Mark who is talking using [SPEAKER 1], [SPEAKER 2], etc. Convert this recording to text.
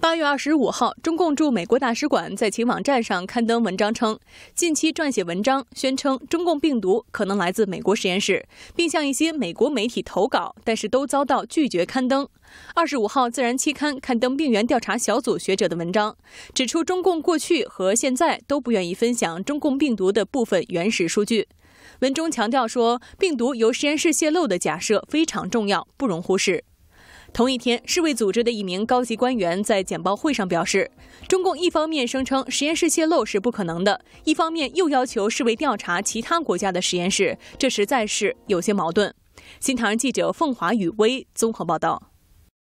[SPEAKER 1] 八月二十五号，中共驻美国大使馆在其网站上刊登文章称，近期撰写文章宣称中共病毒可能来自美国实验室，并向一些美国媒体投稿，但是都遭到拒绝刊登。二十五号，《自然》期刊刊登病原调查小组学者的文章，指出中共过去和现在都不愿意分享中共病毒的部分原始数据。文中强调说，病毒由实验室泄露的假设非常重要，不容忽视。同一天，世卫组织的一名高级官员在简报会上表示，中共一方面声称实验室泄露是不可能的，一方面又要求世卫调查其他国家的实验室，这实在是有些矛盾。新唐人记者凤华雨薇综合报道。